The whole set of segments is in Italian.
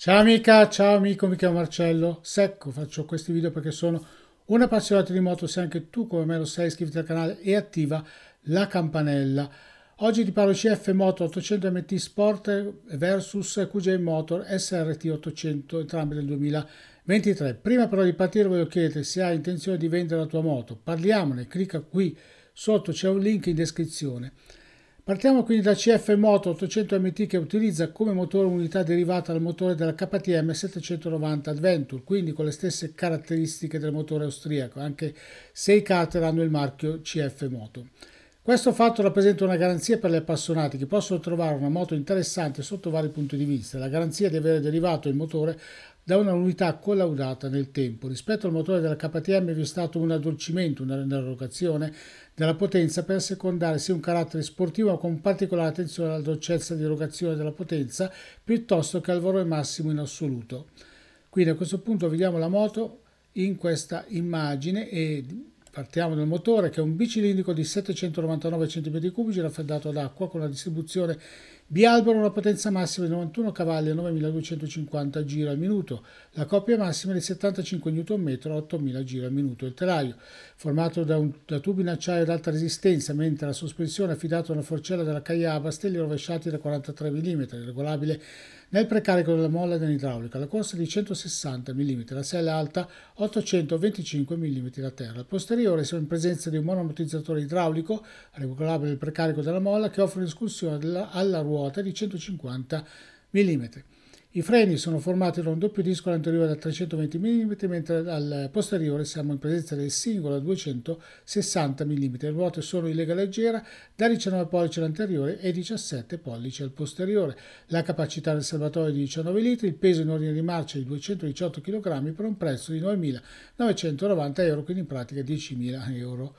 Ciao amica, ciao amico, mi chiamo Marcello Secco, faccio questi video perché sono un appassionato di moto, se anche tu come me lo sei iscriviti al canale e attiva la campanella. Oggi ti parlo CF Moto 800 MT Sport vs QJ Motor SRT 800, entrambi del 2023. Prima però di partire voglio chiedere se hai intenzione di vendere la tua moto, parliamone, clicca qui sotto, c'è un link in descrizione. Partiamo quindi dal CF Moto 800 MT che utilizza come motore unità derivata dal motore della KTM 790 Adventure, quindi con le stesse caratteristiche del motore austriaco, anche se i carter hanno il marchio CF Moto. Questo fatto rappresenta una garanzia per gli appassionati che possono trovare una moto interessante sotto vari punti di vista, la garanzia di aver derivato il motore da una unità collaudata nel tempo. Rispetto al motore della KTM vi è stato un addolcimento, un'erogazione della potenza per secondare sia un carattere sportivo con particolare attenzione alla dolcezza di erogazione della potenza piuttosto che al valore massimo in assoluto. Quindi a questo punto vediamo la moto in questa immagine e Partiamo dal motore che è un bicilindrico di 799 cm3 raffreddato ad acqua con la distribuzione bialbero una potenza massima di 91 cavalli a 9250 giri al minuto. La coppia massima è di 75 Nm a 8000 giri al minuto. Il telaio formato da, un, da tubi in acciaio ad alta resistenza mentre la sospensione è affidata a una forcella della Cagliaba, stelli rovesciati da 43 mm, regolabile nel precarico della molla dell'idraulica la corsa è di 160 mm, la sella alta 825 mm da terra. Al posteriore siamo in presenza di un monoamortizzatore idraulico regolabile del precarico della molla che offre un'escursione alla ruota di 150 mm. I freni sono formati da un doppio disco all'anteriore da 320 mm, mentre al posteriore siamo in presenza del singolo da 260 mm. Le ruote sono in lega leggera da 19 pollici all'anteriore e 17 pollici al posteriore. La capacità del serbatoio è di 19 litri, il peso in ordine di marcia è di 218 kg per un prezzo di 9.990 euro, quindi in pratica 10.000 euro.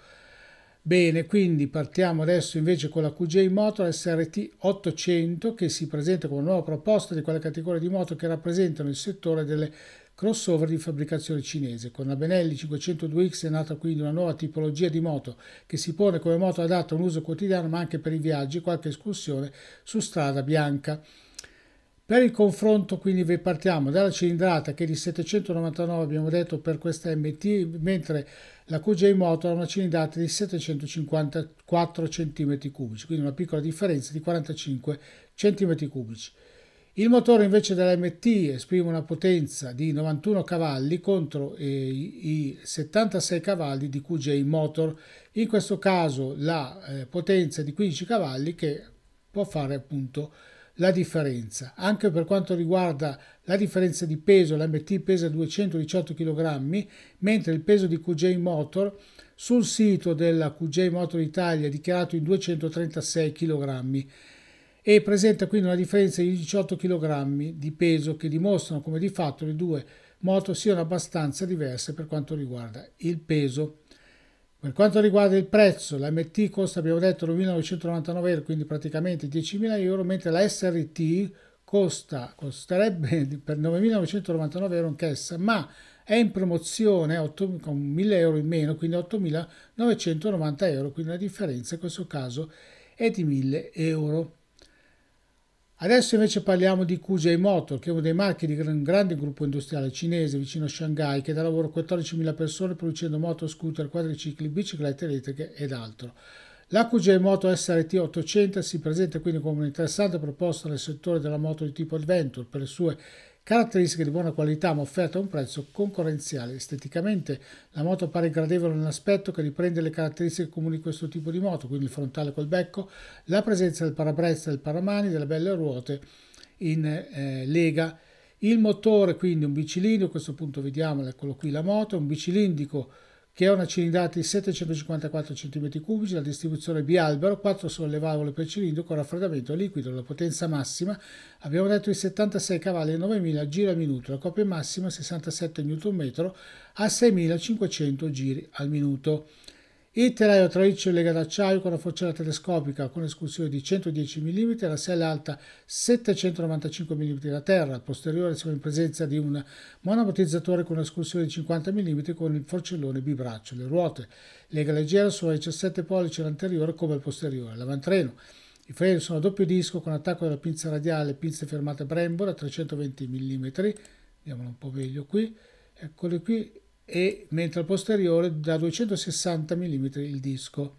Bene, quindi partiamo adesso invece con la QJ Motor SRT 800 che si presenta come nuova proposta di quella categoria di moto che rappresentano il settore delle crossover di fabbricazione cinese. Con la Benelli 502X è nata quindi una nuova tipologia di moto che si pone come moto adatta a un uso quotidiano ma anche per i viaggi e qualche escursione su strada bianca. Per il confronto quindi partiamo dalla cilindrata che è di 799 abbiamo detto per questa MT mentre la QJ Motor ha una cilindrata di 754 cm3 quindi una piccola differenza di 45 cm3. Il motore invece della MT esprime una potenza di 91 cavalli contro eh, i 76 cavalli di QJ Motor, in questo caso la eh, potenza di 15 cavalli che può fare appunto la differenza. Anche per quanto riguarda la differenza di peso, l'MT pesa 218 kg, mentre il peso di QJ Motor sul sito della QJ Motor Italia è dichiarato in 236 kg e presenta quindi una differenza di 18 kg di peso che dimostrano come di fatto le due moto siano abbastanza diverse per quanto riguarda il peso. Per quanto riguarda il prezzo, la MT costa, abbiamo detto, 9.999 euro, quindi praticamente 10.000 euro, mentre la SRT costa, costerebbe per 9.999 euro anch'essa, ma è in promozione 8, con 1.000 euro in meno, quindi 8.990 euro, quindi la differenza in questo caso è di 1.000 euro. Adesso invece parliamo di QJ Motor, che è uno dei marchi di un grande gruppo industriale cinese vicino a Shanghai, che dà lavoro a 14.000 persone producendo moto, scooter, quadricicli, biciclette elettriche ed altro. La QJ Moto SRT 800 si presenta quindi come un'interessante proposta nel settore della moto di tipo adventure per le sue Caratteristiche di buona qualità ma offerte a un prezzo concorrenziale. Esteticamente la moto pare gradevole nell'aspetto che riprende le caratteristiche comuni di questo tipo di moto, quindi il frontale col becco, la presenza del parabrezza, del paramani, delle belle ruote in eh, lega. Il motore quindi un bicilindro a questo punto vediamo, eccolo qui la moto, un bicilindrico che è una cilindrata di 754 cm3, la distribuzione bialbero, 4 sulle per cilindro con raffreddamento liquido, la potenza massima abbiamo detto di 76 cavalli e 9000 giri al minuto, la coppia massima 67 Nm a 6500 giri al minuto. Il telaio a traliccio è legato acciaio con la forcella telescopica con escursione di 110 mm, la sella alta 795 mm da terra. Al posteriore siamo in presenza di un monoamortizzatore con escursione di 50 mm con il forcellone bibraccio. Le ruote lega leggera sono 17 pollici l'anteriore come il posteriore. L'avantreno i freni sono a doppio disco con attacco della pinza radiale, pinze fermate Brembo da 320 mm, vediamolo un po' meglio qui, eccole qui, e mentre al posteriore da 260 mm il disco.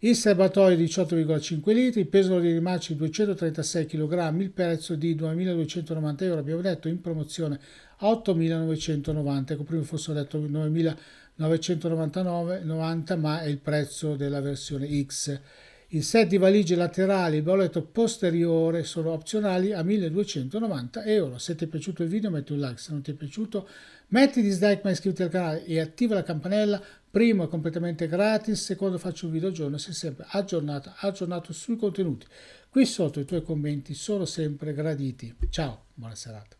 Il serbatoio 18,5 litri, peso di rimaci 236 kg, il prezzo di 2.290 euro, abbiamo detto in promozione a 8.990, ecco prima fosse detto 9.999,90 ma è il prezzo della versione X. Il set di valigie laterali e il boletto posteriore sono opzionali a 1290 euro. Se ti è piaciuto il video metti un like, se non ti è piaciuto metti dislike ma iscriviti al canale e attiva la campanella. Primo è completamente gratis, secondo faccio un video al giorno, sei sempre aggiornato, aggiornato sui contenuti. Qui sotto i tuoi commenti sono sempre graditi. Ciao, buona serata.